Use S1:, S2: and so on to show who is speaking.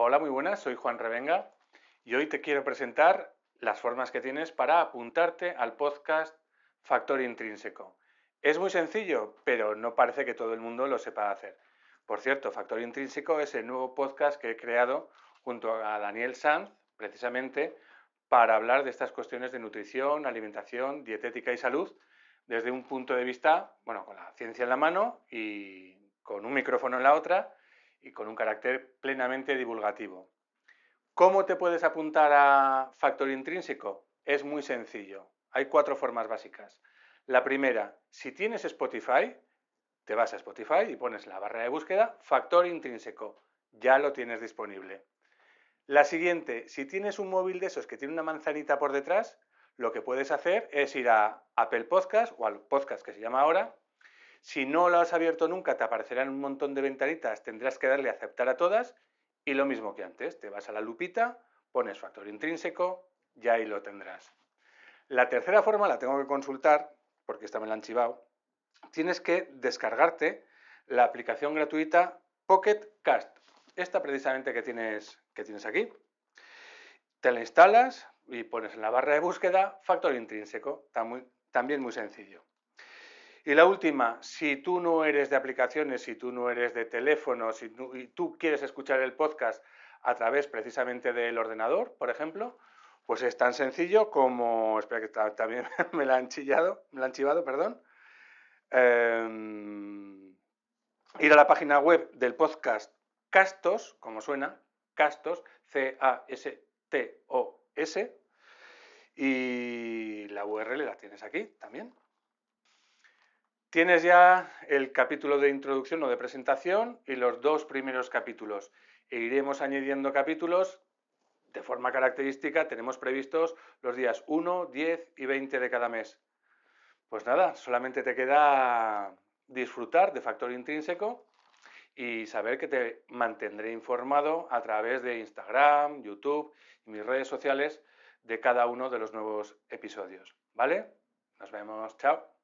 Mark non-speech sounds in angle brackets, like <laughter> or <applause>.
S1: Hola, muy buenas, soy Juan Revenga y hoy te quiero presentar las formas que tienes para apuntarte al podcast Factor Intrínseco. Es muy sencillo, pero no parece que todo el mundo lo sepa hacer. Por cierto, Factor Intrínseco es el nuevo podcast que he creado junto a Daniel Sanz, precisamente, para hablar de estas cuestiones de nutrición, alimentación, dietética y salud desde un punto de vista, bueno, con la ciencia en la mano y con un micrófono en la otra y con un carácter plenamente divulgativo. ¿Cómo te puedes apuntar a factor intrínseco? Es muy sencillo. Hay cuatro formas básicas. La primera, si tienes Spotify, te vas a Spotify y pones la barra de búsqueda factor intrínseco. Ya lo tienes disponible. La siguiente, si tienes un móvil de esos que tiene una manzanita por detrás, lo que puedes hacer es ir a Apple Podcast o al podcast que se llama ahora si no lo has abierto nunca, te aparecerán un montón de ventanitas, tendrás que darle aceptar a todas y lo mismo que antes, te vas a la lupita, pones factor intrínseco y ahí lo tendrás. La tercera forma la tengo que consultar, porque esta me la han chivado. Tienes que descargarte la aplicación gratuita Pocket Cast, esta precisamente que tienes, que tienes aquí. Te la instalas y pones en la barra de búsqueda factor intrínseco, también muy sencillo. Y la última, si tú no eres de aplicaciones, si tú no eres de teléfono, si tú, y tú quieres escuchar el podcast a través precisamente del ordenador, por ejemplo, pues es tan sencillo como, espera que también <laughs> me la han chillado, me la han chivado, perdón, em, ir a la página web del podcast Castos, como suena, Castos, c a s t o -S, y la URL la tienes aquí también. Tienes ya el capítulo de introducción o de presentación y los dos primeros capítulos. E iremos añadiendo capítulos de forma característica. Tenemos previstos los días 1, 10 y 20 de cada mes. Pues nada, solamente te queda disfrutar de Factor Intrínseco y saber que te mantendré informado a través de Instagram, YouTube y mis redes sociales de cada uno de los nuevos episodios. ¿Vale? Nos vemos. Chao.